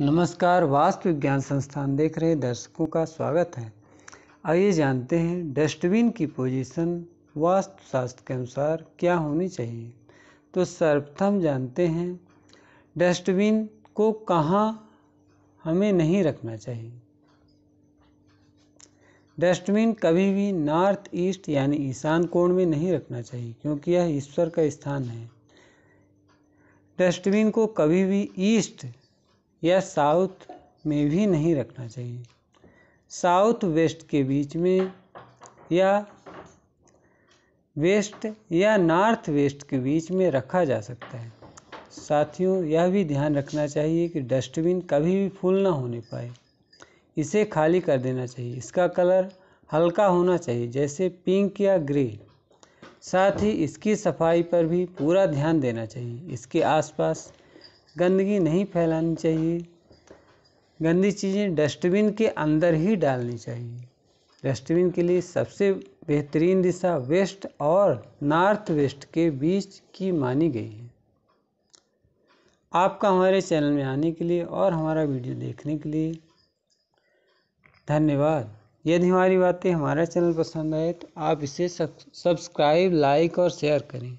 नमस्कार वास्तु विज्ञान संस्थान देख रहे दर्शकों का स्वागत है आइए जानते हैं डस्टबिन की पोजीशन वास्तुशास्त्र के अनुसार क्या होनी चाहिए तो सर्वप्रथम जानते हैं डस्टबिन को कहाँ हमें नहीं रखना चाहिए डस्टबिन कभी भी नॉर्थ ईस्ट यानी ईशान कोण में नहीं रखना चाहिए क्योंकि यह ईश्वर का स्थान है डस्टबिन को कभी भी ईस्ट या साउथ में भी नहीं रखना चाहिए साउथ वेस्ट के बीच में या वेस्ट या नॉर्थ वेस्ट के बीच में रखा जा सकता है साथियों यह भी ध्यान रखना चाहिए कि डस्टबिन कभी भी फुल ना होने पाए इसे खाली कर देना चाहिए इसका कलर हल्का होना चाहिए जैसे पिंक या ग्रे साथ ही इसकी सफाई पर भी पूरा ध्यान देना चाहिए इसके आसपास गंदगी नहीं फैलानी चाहिए गंदी चीज़ें डस्टबिन के अंदर ही डालनी चाहिए डस्टबिन के लिए सबसे बेहतरीन दिशा वेस्ट और नॉर्थ वेस्ट के बीच की मानी गई है आपका हमारे चैनल में आने के लिए और हमारा वीडियो देखने के लिए धन्यवाद यदि हमारी बातें हमारा चैनल पसंद आए तो आप इसे सब्सक्राइब लाइक और शेयर करें